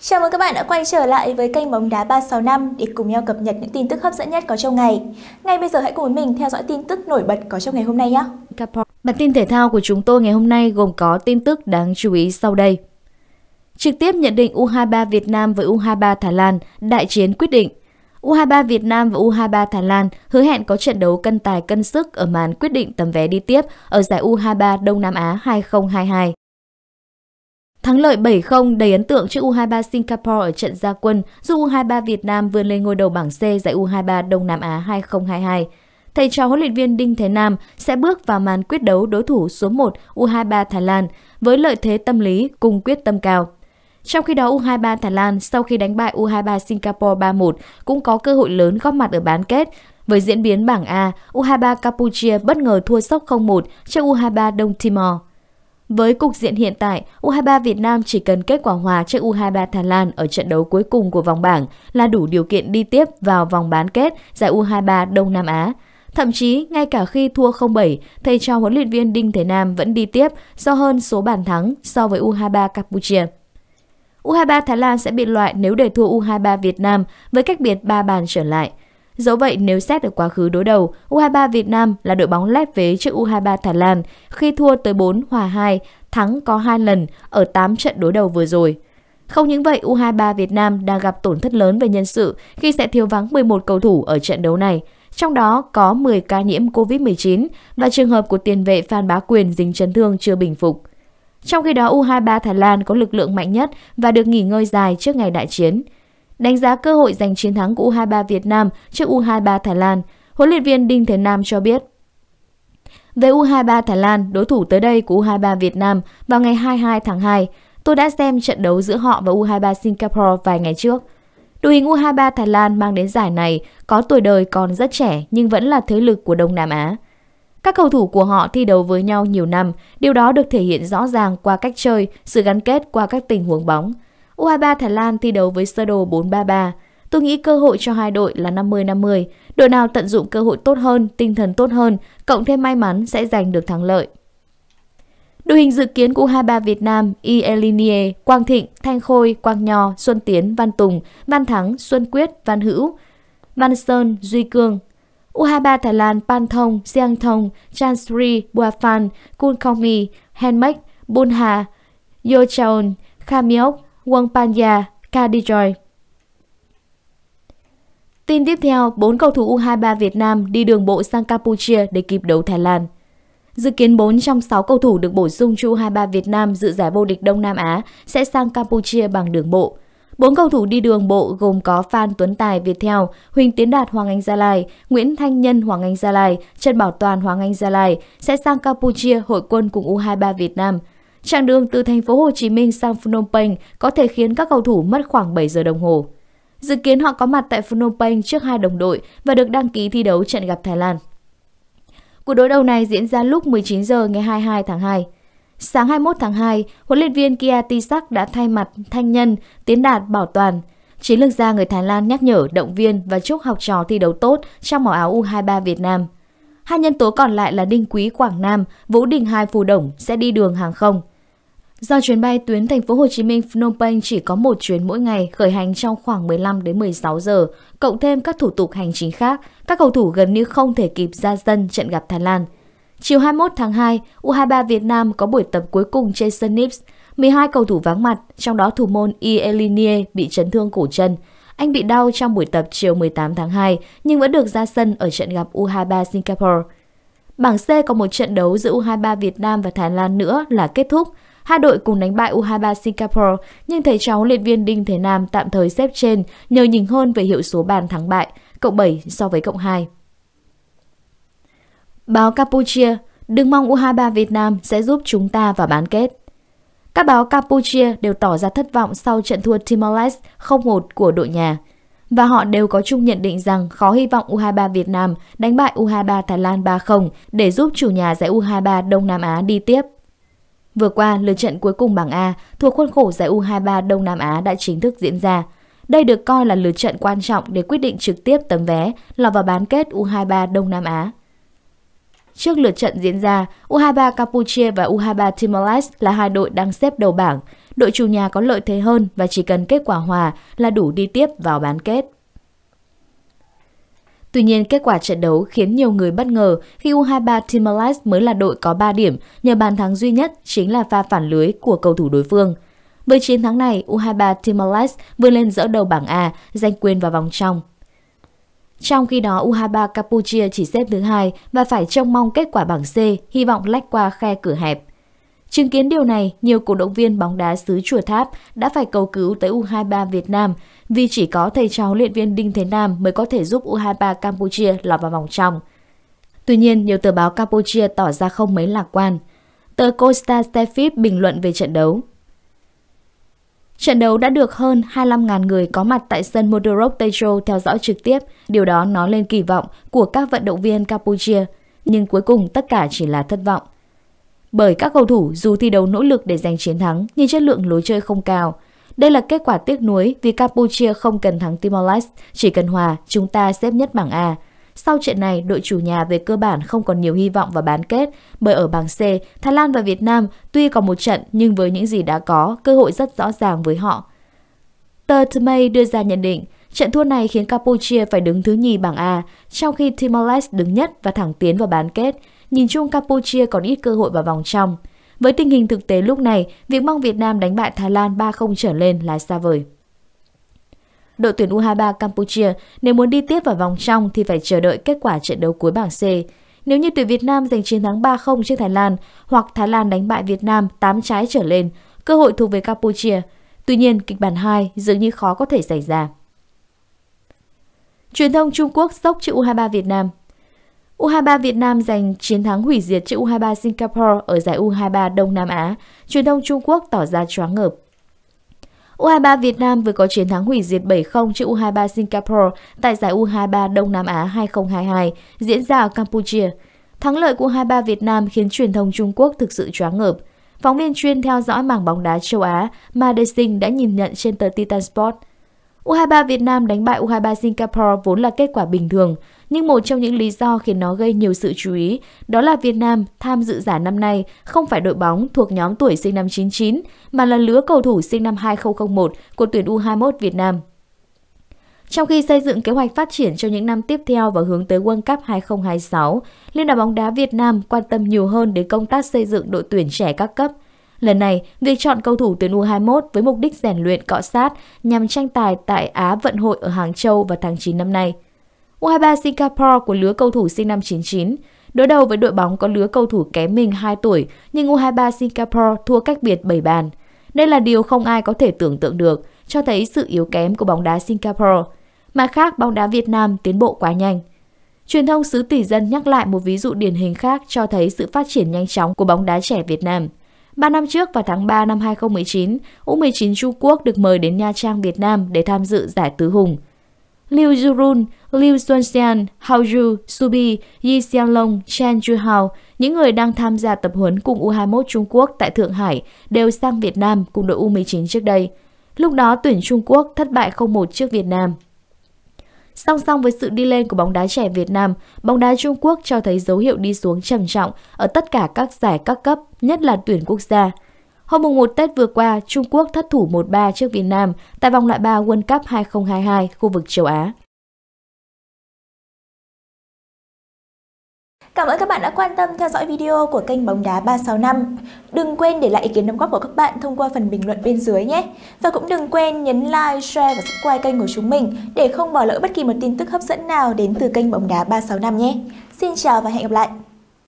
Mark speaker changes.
Speaker 1: Chào mừng các bạn đã quay trở lại với kênh Bóng Đá 365 để cùng nhau cập nhật những tin tức hấp dẫn nhất có trong ngày. Ngay bây giờ hãy cùng với mình theo dõi tin tức nổi bật có trong ngày hôm nay nhé. Bản tin thể thao của chúng tôi ngày hôm nay gồm có tin tức đáng chú ý sau đây. Trực tiếp nhận định U23 Việt Nam với U23 Thái Lan, đại chiến quyết định. U23 Việt Nam và U23 Thái Lan hứa hẹn có trận đấu cân tài cân sức ở màn quyết định tấm vé đi tiếp ở giải U23 Đông Nam Á 2022. Thắng lợi 7-0 đầy ấn tượng trước U23 Singapore ở trận gia quân giúp U23 Việt Nam vươn lên ngôi đầu bảng C giải U23 Đông Nam Á 2022. Thầy trò huấn luyện viên Đinh Thế Nam sẽ bước vào màn quyết đấu đối thủ số 1 U23 Thái Lan với lợi thế tâm lý cùng quyết tâm cao. Trong khi đó U23 Thái Lan sau khi đánh bại U23 Singapore 3-1 cũng có cơ hội lớn góp mặt ở bán kết. Với diễn biến bảng A, U23 Campuchia bất ngờ thua sốc 0-1 trước U23 Đông Timor. Với cục diện hiện tại, U23 Việt Nam chỉ cần kết quả hòa trước U23 Thái Lan ở trận đấu cuối cùng của vòng bảng là đủ điều kiện đi tiếp vào vòng bán kết giải U23 Đông Nam Á. Thậm chí, ngay cả khi thua 0-7, thầy trò huấn luyện viên Đinh Thế Nam vẫn đi tiếp do hơn số bàn thắng so với U23 Campuchia. U23 Thái Lan sẽ bị loại nếu để thua U23 Việt Nam với cách biệt 3 bàn trở lại – Dẫu vậy, nếu xét ở quá khứ đối đầu, U23 Việt Nam là đội bóng lép vế trước U23 Thái Lan khi thua tới 4 hòa 2, thắng có 2 lần ở 8 trận đối đầu vừa rồi. Không những vậy, U23 Việt Nam đang gặp tổn thất lớn về nhân sự khi sẽ thiếu vắng 11 cầu thủ ở trận đấu này, trong đó có 10 ca nhiễm COVID-19 và trường hợp của tiền vệ Phan Bá Quyền dính chấn thương chưa bình phục. Trong khi đó, U23 Thái Lan có lực lượng mạnh nhất và được nghỉ ngơi dài trước ngày đại chiến. Đánh giá cơ hội giành chiến thắng của U23 Việt Nam trước U23 Thái Lan, huấn luyện viên Đinh Thế Nam cho biết. Về U23 Thái Lan, đối thủ tới đây của U23 Việt Nam vào ngày 22 tháng 2, tôi đã xem trận đấu giữa họ và U23 Singapore vài ngày trước. Đội hình U23 Thái Lan mang đến giải này có tuổi đời còn rất trẻ nhưng vẫn là thế lực của Đông Nam Á. Các cầu thủ của họ thi đấu với nhau nhiều năm, điều đó được thể hiện rõ ràng qua cách chơi, sự gắn kết qua các tình huống bóng – U23 Thái Lan thi đấu với sơ đồ 4-3-3. Tôi nghĩ cơ hội cho hai đội là 50-50. Đội nào tận dụng cơ hội tốt hơn, tinh thần tốt hơn, cộng thêm may mắn sẽ giành được thắng lợi. Đội hình dự kiến của U23 Việt Nam, Y Elinie, Quang Thịnh, Thanh Khôi, Quang Nho, Xuân Tiến, Văn Tùng, Văn Thắng, Xuân Quyết, Văn Hữu, Văn Sơn, Duy Cương. U23 Thái Lan, Pan Thông, Siang Thông, Chan Sri, Buafan, Kun Khong Henmek, Bunha, Yochaon, Khamiok, Wangpanya Kadijoy. Tin tiếp theo, 4 cầu thủ U23 Việt Nam đi đường bộ sang Campuchia để kịp đấu Thái Lan. Dự kiến 4 trong 6 cầu thủ được bổ sung cho U23 Việt Nam dự giải vô địch Đông Nam Á sẽ sang Campuchia bằng đường bộ. Bốn cầu thủ đi đường bộ gồm có Phan Tuấn Tài Việt Theo, Huỳnh Tiến Đạt Hoàng Anh Gia Lai, Nguyễn Thanh Nhân Hoàng Anh Gia Lai, Trần Bảo Toàn Hoàng Anh Gia Lai sẽ sang Campuchia hội quân cùng U23 Việt Nam – Chặng đường từ thành phố Hồ Chí Minh sang Phnom Penh có thể khiến các cầu thủ mất khoảng 7 giờ đồng hồ. Dự kiến họ có mặt tại Phnom Penh trước hai đồng đội và được đăng ký thi đấu trận gặp Thái Lan. Cuộc đối đầu này diễn ra lúc 19 giờ ngày 22 tháng 2. Sáng 21 tháng 2, huấn luyện viên Kia Tisak đã thay mặt Thanh Nhân, Tiến Đạt, Bảo Toàn. Chiến lược gia người Thái Lan nhắc nhở, động viên và chúc học trò thi đấu tốt trong màu áo U23 Việt Nam. Hai nhân tố còn lại là Đinh Quý Quảng Nam, Vũ Đình Hai Phù Đồng sẽ đi đường hàng không. Do chuyến bay tuyến thành phố Hồ Chí Minh Phnom Penh chỉ có một chuyến mỗi ngày khởi hành trong khoảng 15 đến 16 giờ, cộng thêm các thủ tục hành chính khác, các cầu thủ gần như không thể kịp ra sân trận gặp Thái Lan. Chiều 21 tháng 2, U23 Việt Nam có buổi tập cuối cùng trên sân Nips. 12 cầu thủ vắng mặt, trong đó thủ môn Ielinie bị chấn thương cổ chân. Anh bị đau trong buổi tập chiều 18 tháng 2 nhưng vẫn được ra sân ở trận gặp U23 Singapore. Bảng C có một trận đấu giữa U23 Việt Nam và Thái Lan nữa là kết thúc. Hai đội cùng đánh bại U23 Singapore, nhưng thầy cháu luyện viên Đinh Thế Nam tạm thời xếp trên nhờ nhìn hơn về hiệu số bàn thắng bại, cộng 7 so với cộng 2. Báo Campuchia, đừng mong U23 Việt Nam sẽ giúp chúng ta vào bán kết. Các báo Campuchia đều tỏ ra thất vọng sau trận thua Timor-Leste 0-1 của đội nhà. Và họ đều có chung nhận định rằng khó hy vọng U23 Việt Nam đánh bại U23 Thái Lan 3-0 để giúp chủ nhà giải U23 Đông Nam Á đi tiếp. Vừa qua, lượt trận cuối cùng bảng A thuộc khuôn khổ giải U23 Đông Nam Á đã chính thức diễn ra. Đây được coi là lượt trận quan trọng để quyết định trực tiếp tấm vé lọt vào bán kết U23 Đông Nam Á. Trước lượt trận diễn ra, U23 Campuchia và U23 Timor Leste là hai đội đang xếp đầu bảng. Đội chủ nhà có lợi thế hơn và chỉ cần kết quả hòa là đủ đi tiếp vào bán kết. Tuy nhiên, kết quả trận đấu khiến nhiều người bất ngờ khi U23 Timor Leste mới là đội có 3 điểm nhờ bàn thắng duy nhất chính là pha phản lưới của cầu thủ đối phương. Với chiến thắng này, U23 Timor Leste vươn lên dỡ đầu bảng A, giành quyền vào vòng trong. Trong khi đó, U23 Campuchia chỉ xếp thứ hai và phải trông mong kết quả bảng C, hy vọng lách qua khe cửa hẹp. Chứng kiến điều này, nhiều cổ động viên bóng đá xứ Chùa Tháp đã phải cầu cứu tới U23 Việt Nam vì chỉ có thầy cháu luyện viên Đinh Thế Nam mới có thể giúp U23 Campuchia lọt vào vòng trong. Tuy nhiên, nhiều tờ báo Campuchia tỏ ra không mấy lạc quan. Tờ Costa Stefip bình luận về trận đấu. Trận đấu đã được hơn 25.000 người có mặt tại sân Modorok Tejo theo dõi trực tiếp, điều đó nói lên kỳ vọng của các vận động viên Campuchia. Nhưng cuối cùng tất cả chỉ là thất vọng bởi các cầu thủ dù thi đấu nỗ lực để giành chiến thắng nhưng chất lượng lối chơi không cao. Đây là kết quả tiếc nuối vì Campuchia không cần thắng Timor-Leste, chỉ cần hòa, chúng ta xếp nhất bảng A. Sau trận này, đội chủ nhà về cơ bản không còn nhiều hy vọng vào bán kết, bởi ở bảng C, Thái Lan và Việt Nam tuy còn một trận nhưng với những gì đã có, cơ hội rất rõ ràng với họ. Tờ May đưa ra nhận định, trận thua này khiến Campuchia phải đứng thứ nhì bảng A, trong khi Timor-Leste đứng nhất và thẳng tiến vào bán kết. Nhìn chung Campuchia còn ít cơ hội vào vòng trong. Với tình hình thực tế lúc này, việc mong Việt Nam đánh bại Thái Lan 3-0 trở lên là xa vời. Đội tuyển U23 Campuchia nếu muốn đi tiếp vào vòng trong thì phải chờ đợi kết quả trận đấu cuối bảng C. Nếu như tuyển Việt Nam giành chiến thắng 3-0 trước Thái Lan hoặc Thái Lan đánh bại Việt Nam 8 trái trở lên, cơ hội thuộc về Campuchia. Tuy nhiên, kịch bản 2 dường như khó có thể xảy ra. Truyền thông Trung Quốc sốc chữ U23 Việt Nam U23 Việt Nam giành chiến thắng hủy diệt trước U23 Singapore ở giải U23 Đông Nam Á, truyền thông Trung Quốc tỏ ra choáng ngợp. U23 Việt Nam vừa có chiến thắng hủy diệt 7-0 trước U23 Singapore tại giải U23 Đông Nam Á 2022 diễn ra ở Campuchia. Thắng lợi của U23 Việt Nam khiến truyền thông Trung Quốc thực sự choáng ngợp. Phóng viên chuyên theo dõi mảng bóng đá châu Á, Ma Đê đã nhìn nhận trên tờ Titan Sport. U23 Việt Nam đánh bại U23 Singapore vốn là kết quả bình thường, nhưng một trong những lý do khiến nó gây nhiều sự chú ý đó là Việt Nam tham dự giải năm nay không phải đội bóng thuộc nhóm tuổi sinh năm 99 mà là lứa cầu thủ sinh năm 2001 của tuyển U21 Việt Nam. Trong khi xây dựng kế hoạch phát triển cho những năm tiếp theo và hướng tới World Cup 2026, Liên đoàn bóng đá Việt Nam quan tâm nhiều hơn đến công tác xây dựng đội tuyển trẻ các cấp. Lần này, việc chọn cầu thủ tuyển U21 với mục đích rèn luyện cọ sát nhằm tranh tài tại Á vận hội ở Hàng Châu vào tháng 9 năm nay – U23 Singapore của lứa cầu thủ sinh năm 99 đối đầu với đội bóng có lứa cầu thủ kém mình 2 tuổi nhưng U23 Singapore thua cách biệt 7 bàn. Đây là điều không ai có thể tưởng tượng được, cho thấy sự yếu kém của bóng đá Singapore. Mà khác, bóng đá Việt Nam tiến bộ quá nhanh. Truyền thông xứ tỷ dân nhắc lại một ví dụ điển hình khác cho thấy sự phát triển nhanh chóng của bóng đá trẻ Việt Nam. 3 năm trước vào tháng 3 năm 2019, U19 Trung Quốc được mời đến Nha Trang Việt Nam để tham dự giải tứ hùng. Liu Zhurun, Liu Xuanxian, Hao Yu, Subi, Yi Xianlong, Chen Juhao, những người đang tham gia tập huấn cùng U21 Trung Quốc tại Thượng Hải đều sang Việt Nam cùng đội U19 trước đây. Lúc đó tuyển Trung Quốc thất bại 0-1 trước Việt Nam. Song song với sự đi lên của bóng đá trẻ Việt Nam, bóng đá Trung Quốc cho thấy dấu hiệu đi xuống trầm trọng ở tất cả các giải các cấp, nhất là tuyển quốc gia – Hôm mùng 1 Tết vừa qua, Trung Quốc thất thủ 1-3 trước Việt Nam tại vòng loại 3 World Cup 2022 khu vực châu Á. Cảm ơn các bạn đã quan tâm theo dõi video của kênh Bóng đá 365. Đừng quên để lại ý kiến đóng góp của các bạn thông qua phần bình luận bên dưới nhé. Và cũng đừng quên nhấn like, share và subscribe kênh của chúng mình để không bỏ lỡ bất kỳ một tin tức hấp dẫn nào đến từ kênh Bóng đá 365 nhé. Xin chào và hẹn gặp lại!